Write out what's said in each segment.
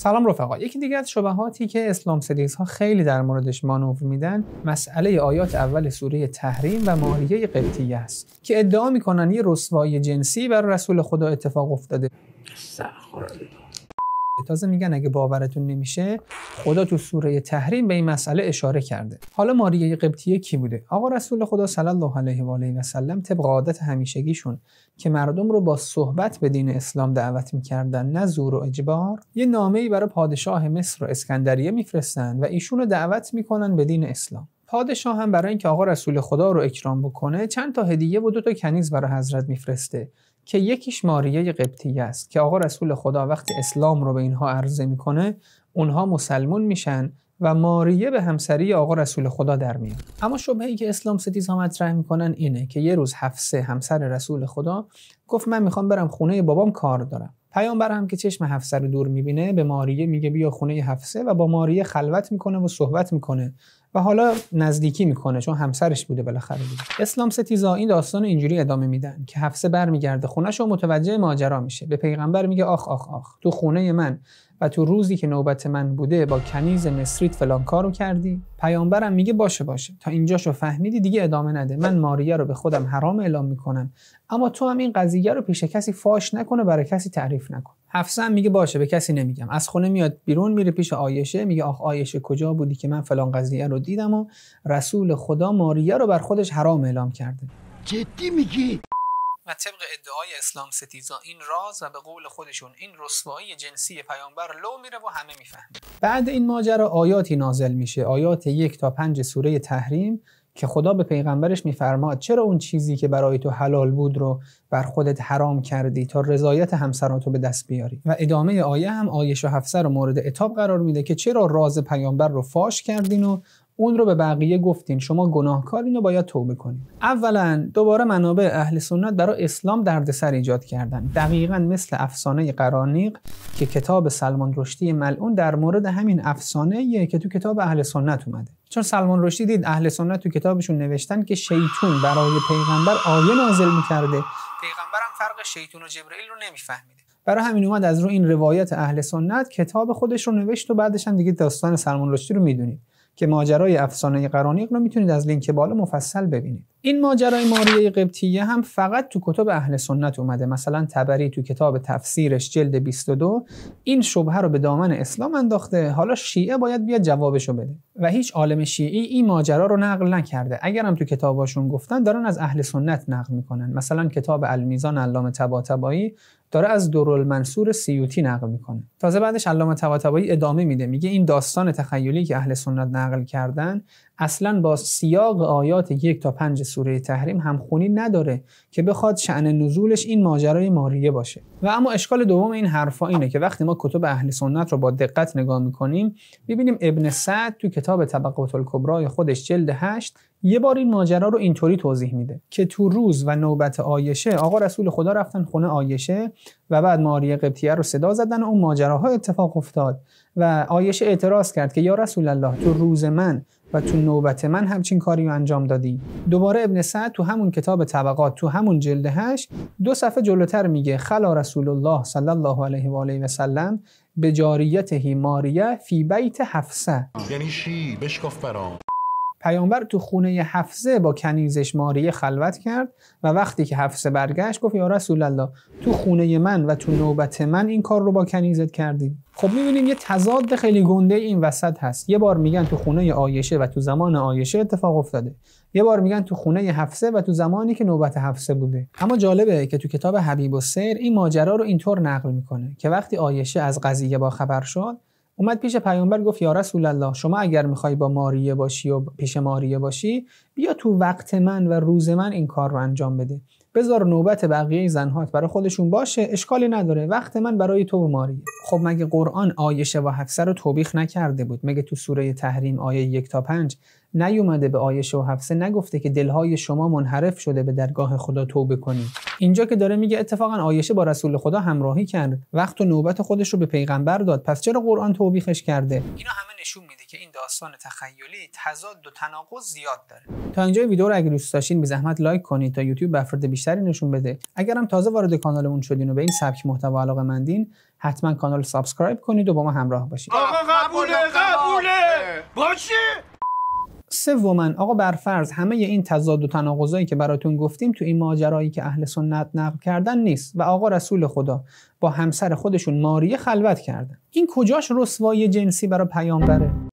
سلام رفقا یکی دیگه از شبهاتی که اسلام سدیس ها خیلی در موردش مانور میدن مسئله آیات اول سوره تحریم و ماریه قبطیه است که ادعا میکنن یه رسوای جنسی بر رسول خدا اتفاق افتاده تازه میگن اگه باورتون نمیشه خدا تو سوره تحریم به این مسئله اشاره کرده حالا ماریه قبطیه کی بوده آقا رسول خدا صلی الله علیه و آله و سلم طبق عادت همیشگیشون که مردم رو با صحبت به دین اسلام دعوت میکردن نه زور و اجبار یه نامه‌ای برای پادشاه مصر و اسکندریه میفرستن و ایشون رو دعوت میکنن به دین اسلام پادشاه هم برای اینکه آقا رسول خدا رو اکرام بکنه چند تا هدیه و دو تا کنیز برای حضرت میفرسته که یکیش ماریه قبطیه است که آقا رسول خدا وقتی اسلام رو به اینها عرضه میکنه اونها مسلمون میشن و ماریه به همسری آقا رسول خدا در میاد اما شبهه ای که اسلام ستیز ها مطرح میکنن اینه که یه روز حفصه همسر رسول خدا گفت من میخوام برم خونه بابام کار دارم پیامبر هم که چشم حفصه رو دور میبینه به ماریه میگه بیا خونه حفصه و با ماریه خلوت میکنه و صحبت میکنه و حالا نزدیکی میکنه چون همسرش بوده بالاخره اسلام ستیزا این داستان اینجوری ادامه میدن که حفصه برمیگرده خونش و متوجه ماجرا میشه به پیغمبر میگه آخ آخ آخ تو خونه من و تو روزی که نوبت من بوده با کنیز مصریت فلان کارو کردی پیامبرم میگه باشه باشه تا اینجاشو فهمیدی دیگه ادامه نده من ماریه رو به خودم حرام اعلام میکنم اما تو هم این قضیه رو پیش کسی فاش نکنه برای کسی تعریف نکن حفصه میگه باشه به کسی نمیگم از خونه میاد بیرون میره پیش آیشه میگه آخ آیشه کجا بودی که من فلان قضیه رو دیدم و رسول خدا ماریه رو بر خودش حرام اعلام کرده جدی میگی طبق ادعای اسلام ستیزا این راز و به قول خودشون این رسوایی جنسی پیامبر لو میره و همه میفهمن بعد این ماجرا آیاتی نازل میشه آیات یک تا پنج سوره تحریم که خدا به پیغمبرش میفرماد چرا اون چیزی که برای تو حلال بود رو بر خودت حرام کردی تا رضایت همسراتو به دست بیاری و ادامه آیه هم آیه و رو مورد اتاب قرار میده که چرا راز پیامبر رو فاش کردین و اون رو به بقیه گفتین شما گناهکارین و باید توبه کنین اولا دوباره منابع اهل سنت برای اسلام دردسر ایجاد کردن دقیقا مثل افسانه قرانیق که کتاب سلمان رشدی ملعون در مورد همین افسانه که تو کتاب اهل سنت اومده چون سلمان رشدی دید اهل سنت تو کتابشون نوشتن که شیطون برای پیغمبر آیه نازل میکرده پیغمبرم فرق شیطون و جبرئیل رو نمیفهمیده برای همین اومد از رو این روایت اهل سنت کتاب خودش رو نوشت و بعدش هم دیگه داستان سلمان رشدی رو میدونید که ماجرای افسانه قرانیق رو میتونید از لینک بالا مفصل ببینید این ماجرای ماریه قبطیه هم فقط تو کتب اهل سنت اومده مثلا تبری تو کتاب تفسیرش جلد 22 این شبهه رو به دامن اسلام انداخته حالا شیعه باید بیاد جوابشو بده و هیچ عالم شیعی این ماجرا رو نقل نکرده اگرم تو کتاباشون گفتن دارن از اهل سنت نقل میکنن مثلا کتاب المیزان علامه طباطبایی داره از دورالمنصور سیوتی نقل میکنه تازه بعدش علامه طباطبایی ادامه میده میگه این داستان تخیلی که اهل سنت نقل کردن اصلا با سیاق آیات یک تا پنج سوره تحریم همخونی نداره که بخواد شعن نزولش این ماجرای ماریه باشه و اما اشکال دوم این حرفا اینه که وقتی ما کتب اهل سنت رو با دقت نگاه میکنیم ببینیم ابن سعد تو کتاب طبقات الکبرای خودش جلد هشت یه بار این ماجرا رو اینطوری توضیح میده که تو روز و نوبت آیشه آقا رسول خدا رفتن خونه آیشه و بعد ماریه قبطیه رو صدا زدن و اون ماجراها اتفاق افتاد و آیشه اعتراض کرد که یا رسول الله تو روز من و تو نوبت من همچین کاری رو انجام دادی دوباره ابن سعد تو همون کتاب طبقات تو همون جلد هش دو صفحه جلوتر میگه خلا رسول الله صلی الله علیه و آله و سلم به جاریته ماریه فی بیت حفصه یعنی چی برام پیامبر تو خونه حفظه با کنیزش ماریه خلوت کرد و وقتی که حفظه برگشت گفت یا رسول الله تو خونه من و تو نوبت من این کار رو با کنیزت کردی خب میبینیم یه تضاد خیلی گنده این وسط هست یه بار میگن تو خونه آیشه و تو زمان آیشه اتفاق افتاده یه بار میگن تو خونه حفظه و تو زمانی که نوبت حفظه بوده اما جالبه که تو کتاب حبیب و سیر این ماجرا رو اینطور نقل میکنه که وقتی آیشه از قضیه با خبر شد اومد پیش پیامبر گفت یا رسول الله شما اگر میخوای با ماریه باشی و پیش ماریه باشی بیا تو وقت من و روز من این کار رو انجام بده بذار نوبت بقیه زنهات برای خودشون باشه اشکالی نداره وقت من برای تو و ماریه خب مگه قرآن آیشه و حفصه رو توبیخ نکرده بود مگه تو سوره تحریم آیه یک تا پنج نیومده به آیه و حفصه نگفته که دلهای شما منحرف شده به درگاه خدا توبه کنید اینجا که داره میگه اتفاقا آیشه با رسول خدا همراهی کرد وقت و نوبت خودش رو به پیغمبر داد پس چرا قرآن توبیخش کرده اینا همه نشون میده که این داستان تخیلی تضاد و تناقض زیاد داره تا اینجا ویدیو رو اگه دوست داشتین به زحمت لایک کنید تا یوتیوب افراد بیشتری نشون بده اگرم تازه وارد کانالمون شدین و به این سبک محتوا علاقه مندین حتما کانال سابسکرایب کنید و با ما همراه باشید قبول قبوله سوما آقا برفرض همه این تضاد و تناقضایی که براتون گفتیم تو این ماجرایی که اهل سنت نقل کردن نیست و آقا رسول خدا با همسر خودشون ماریه خلوت کردن این کجاش رسوایی جنسی برای پیامبره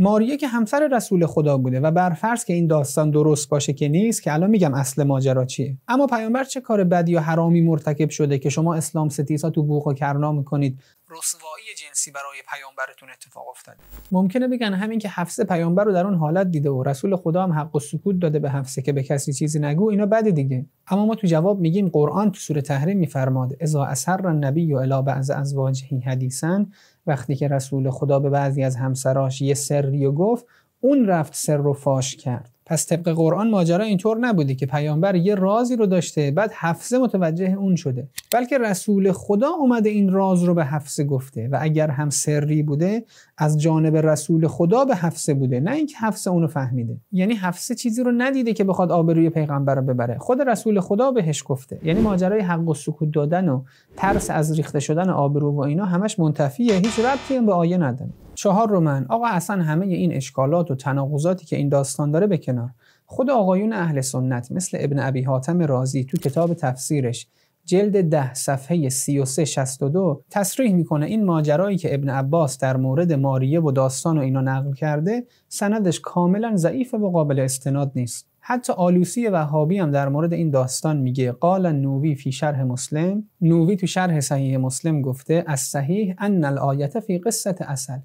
ماریه که همسر رسول خدا بوده و بر فرض که این داستان درست باشه که نیست که الان میگم اصل ماجرا چیه اما پیامبر چه کار بدی یا حرامی مرتکب شده که شما اسلام ستیزا تو بوق و کرنا میکنید رسوایی جنسی برای پیامبرتون اتفاق افتاده ممکنه بگن همین که حفصه پیامبر رو در اون حالت دیده و رسول خدا هم حق و سکوت داده به حفصه که به کسی چیزی نگو اینا بده دیگه اما ما تو جواب میگیم قرآن تو سوره تحریم میفرماد اذا اثر النبی الی بعض ازواجه حدیثا وقتی که رسول خدا به بعضی از همسراش یه سری و گفت اون رفت سر رو فاش کرد پس طبق قرآن ماجرا اینطور نبوده که پیامبر یه رازی رو داشته بعد حفظه متوجه اون شده بلکه رسول خدا اومده این راز رو به حفظه گفته و اگر هم سری بوده از جانب رسول خدا به حفظه بوده نه اینکه حفظه اونو فهمیده یعنی حفظه چیزی رو ندیده که بخواد آبروی پیغمبر رو ببره خود رسول خدا بهش گفته یعنی ماجرای حق و سکوت دادن و ترس از ریخته شدن آبرو و اینا همش منتفیه هیچ ربطی به آیه نداره چهار من آقا اصلا همه این اشکالات و تناقضاتی که این داستان داره به کنار خود آقایون اهل سنت مثل ابن ابی حاتم رازی تو کتاب تفسیرش جلد ده صفحه 33 62 تصریح میکنه این ماجرایی که ابن عباس در مورد ماریه و داستان و اینا نقل کرده سندش کاملا ضعیف و قابل استناد نیست حتی آلوسی وهابی هم در مورد این داستان میگه قال نووی فی شرح مسلم نووی تو شرح صحیح مسلم گفته از صحیح ان الایه فی قصه اصل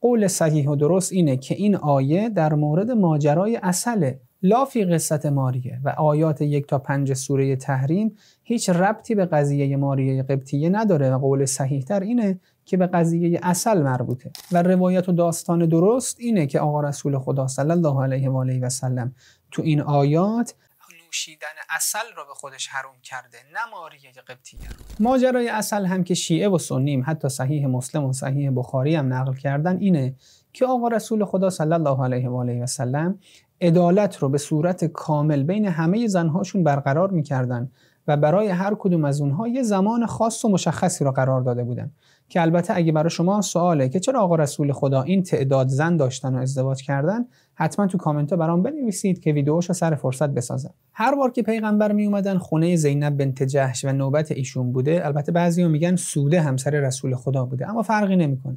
قول صحیح و درست اینه که این آیه در مورد ماجرای اصل لافی قصت ماریه و آیات یک تا پنج سوره تحریم هیچ ربطی به قضیه ماریه قبطیه نداره و قول صحیح تر اینه که به قضیه اصل مربوطه و روایت و داستان درست اینه که آقا رسول خدا صلی الله علیه و آله و سلم تو این آیات نوشیدن اصل را به خودش حروم کرده نه ماریه قبطیه ماجرای اصل هم که شیعه و سنیم حتی صحیح مسلم و صحیح بخاری هم نقل کردن اینه که آقا رسول خدا صلی الله علیه و آله و سلم عدالت رو به صورت کامل بین همه زنهاشون برقرار میکردن و برای هر کدوم از اونها یه زمان خاص و مشخصی را قرار داده بودن که البته اگه برای شما سواله که چرا آقا رسول خدا این تعداد زن داشتن و ازدواج کردن حتما تو کامنت برام بنویسید که ویدیوشو سر فرصت بسازم هر بار که پیغمبر می اومدن خونه زینب بنت جهش و نوبت ایشون بوده البته بعضی میگن سوده همسر رسول خدا بوده اما فرقی نمیکنه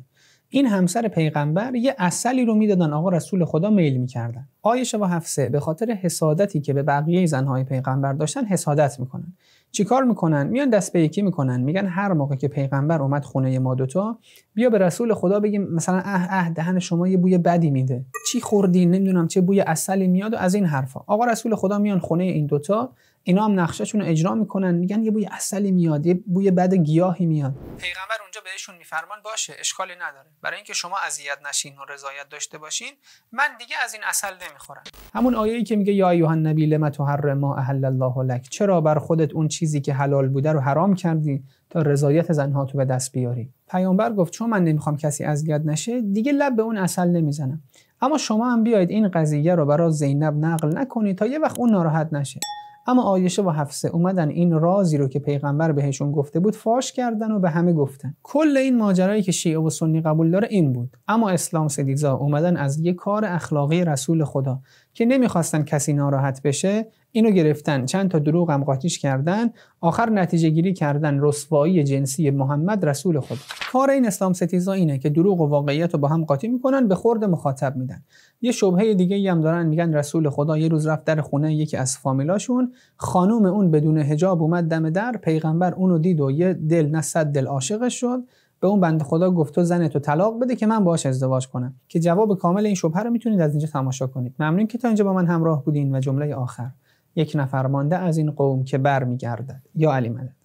این همسر پیغمبر یه اصلی رو میدادن آقا رسول خدا میل میکردن آیشه و حفصه به خاطر حسادتی که به بقیه زنهای پیغمبر داشتن حسادت میکنن چیکار میکنن میان دست به یکی میکنن میگن هر موقع که پیغمبر اومد خونه ما دوتا بیا به رسول خدا بگیم مثلا اه اه دهن شما یه بوی بدی میده چی خوردین نمیدونم چه بوی اصلی میاد و از این حرفا آقا رسول خدا میان خونه این دوتا اینا هم نقششون رو اجرا میکنن میگن یه بوی اصلی میاد یه بوی بد گیاهی میاد پیغمبر اونجا بهشون میفرمان باشه اشکالی نداره برای اینکه شما اذیت نشین و رضایت داشته باشین من دیگه از این اصل نمیخورم همون آیه که میگه یا ایها النبی لم تحرم ما احل الله لک چرا بر خودت اون چیزی که حلال بوده رو حرام کردی تا رضایت زنها تو به دست بیاری پیامبر گفت چون من نمیخوام کسی اذیت نشه دیگه لب به اون اصل نمیزنم اما شما هم بیاید این قضیه رو برای زینب نقل نکنید تا یه وقت اون ناراحت نشه اما آیشه و حفصه اومدن این رازی رو که پیغمبر بهشون گفته بود فاش کردن و به همه گفتن کل این ماجرایی که شیعه و سنی قبول داره این بود اما اسلام سدیزا اومدن از یه کار اخلاقی رسول خدا که نمیخواستن کسی ناراحت بشه اینو گرفتن چند تا دروغ هم قاطیش کردن آخر نتیجه گیری کردن رسوایی جنسی محمد رسول خود کار این اسلام ستیزا اینه که دروغ و واقعیت رو با هم قاطی میکنن به خورد مخاطب میدن یه شبهه دیگه ای هم دارن میگن رسول خدا یه روز رفت در خونه یکی از فامیلاشون خانوم اون بدون هجاب اومد دم در پیغمبر اونو دید و یه دل نه دل عاشقش شد به اون بنده خدا گفت تو زن تو طلاق بده که من باهاش ازدواج کنم که جواب کامل این شبهه رو میتونید از اینجا تماشا کنید ممنون که تا اینجا با من همراه بودین و جمله آخر یک نفر مانده از این قوم که برمیگردد یا علی مدد